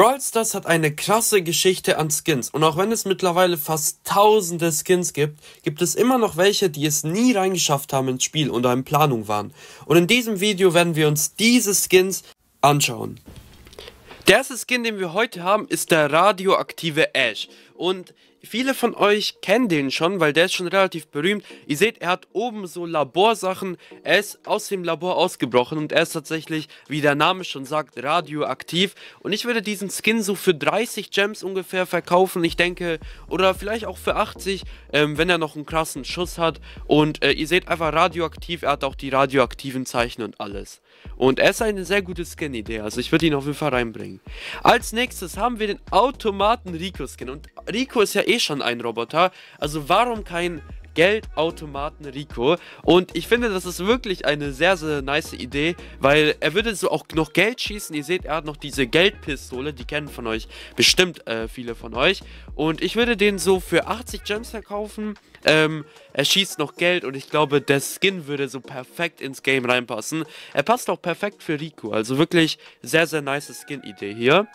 Brawl Stars hat eine krasse Geschichte an Skins und auch wenn es mittlerweile fast tausende Skins gibt, gibt es immer noch welche, die es nie reingeschafft haben ins Spiel oder in Planung waren. Und in diesem Video werden wir uns diese Skins anschauen. Der erste Skin, den wir heute haben, ist der radioaktive Ash und Viele von euch kennen den schon, weil der ist schon relativ berühmt. Ihr seht, er hat oben so Laborsachen. Er ist aus dem Labor ausgebrochen und er ist tatsächlich, wie der Name schon sagt, radioaktiv. Und ich würde diesen Skin so für 30 Gems ungefähr verkaufen, ich denke. Oder vielleicht auch für 80, ähm, wenn er noch einen krassen Schuss hat. Und äh, ihr seht einfach radioaktiv. Er hat auch die radioaktiven Zeichen und alles. Und er ist eine sehr gute Skin-Idee. Also ich würde ihn auf jeden Fall reinbringen. Als nächstes haben wir den Automaten Rico-Skin. Und Rico ist ja eh schon einen Roboter. Also warum kein Geldautomaten Rico. Und ich finde, das ist wirklich eine sehr, sehr nice Idee, weil er würde so auch noch Geld schießen. Ihr seht, er hat noch diese Geldpistole, die kennen von euch bestimmt äh, viele von euch. Und ich würde den so für 80 Gems verkaufen. Ähm, er schießt noch Geld und ich glaube, der Skin würde so perfekt ins Game reinpassen. Er passt auch perfekt für Rico. Also wirklich sehr, sehr nice Skin-Idee hier.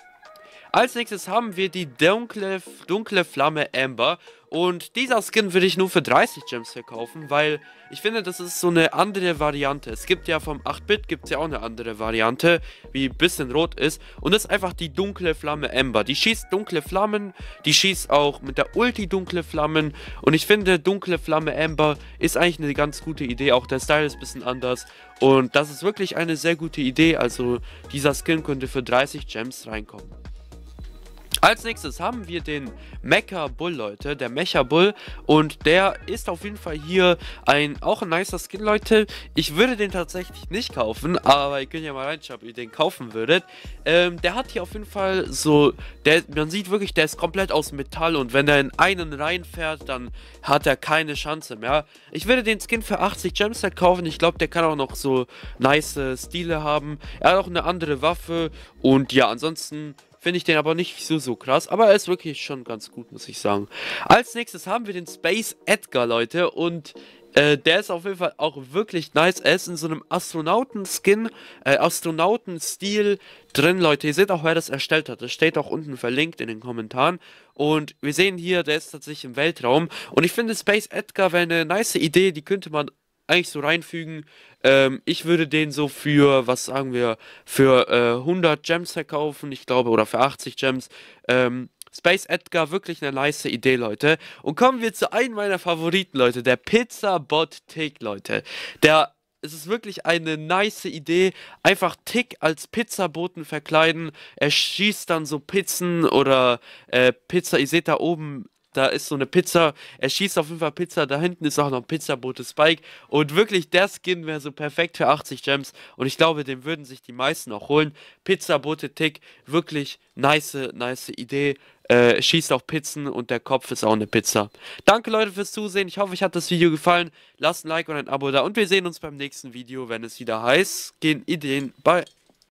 Als nächstes haben wir die dunkle, dunkle Flamme Amber. Und dieser Skin würde ich nur für 30 Gems verkaufen, weil ich finde, das ist so eine andere Variante. Es gibt ja vom 8-Bit gibt es ja auch eine andere Variante, wie ein bisschen rot ist. Und das ist einfach die dunkle Flamme Amber. Die schießt dunkle Flammen, die schießt auch mit der Ulti dunkle Flammen. Und ich finde, dunkle Flamme Amber ist eigentlich eine ganz gute Idee. Auch der Style ist ein bisschen anders. Und das ist wirklich eine sehr gute Idee. Also dieser Skin könnte für 30 Gems reinkommen. Als nächstes haben wir den Mecha Bull, Leute. Der Mecha Bull. Und der ist auf jeden Fall hier ein auch ein nicer Skin, Leute. Ich würde den tatsächlich nicht kaufen, aber ihr könnt ja mal reinschauen, ob ihr den kaufen würdet. Ähm, der hat hier auf jeden Fall so. Der, man sieht wirklich, der ist komplett aus Metall und wenn er in einen reinfährt, dann hat er keine Chance mehr. Ich würde den Skin für 80 Gems kaufen. Ich glaube, der kann auch noch so nice äh, Stile haben. Er hat auch eine andere Waffe. Und ja, ansonsten Finde ich den aber nicht so, so krass. Aber er ist wirklich schon ganz gut, muss ich sagen. Als nächstes haben wir den Space Edgar, Leute. Und äh, der ist auf jeden Fall auch wirklich nice. Er ist in so einem Astronauten-Skin, äh, Astronauten-Stil drin, Leute. Ihr seht auch, wer das erstellt hat. Das steht auch unten verlinkt in den Kommentaren. Und wir sehen hier, der ist tatsächlich im Weltraum. Und ich finde, Space Edgar wäre eine nice Idee. Die könnte man eigentlich so reinfügen. Ähm, ich würde den so für, was sagen wir, für äh, 100 Gems verkaufen, ich glaube, oder für 80 Gems. Ähm, Space Edgar, wirklich eine nice Idee, Leute. Und kommen wir zu einem meiner Favoriten, Leute, der Pizza Bot Tick, Leute. Der es ist wirklich eine nice Idee. Einfach Tick als Pizzaboten verkleiden. Er schießt dann so Pizzen oder äh, Pizza da oben da ist so eine Pizza, er schießt auf jeden Fall Pizza, da hinten ist auch noch ein Pizzabote Spike und wirklich der Skin wäre so perfekt für 80 Gems und ich glaube, den würden sich die meisten auch holen. Pizzabote Tick, wirklich nice, nice Idee. Äh, schießt auf Pizzen und der Kopf ist auch eine Pizza. Danke Leute fürs Zusehen. Ich hoffe, euch hat das Video gefallen. Lasst ein Like und ein Abo da und wir sehen uns beim nächsten Video, wenn es wieder heißt. Gehen Ideen bei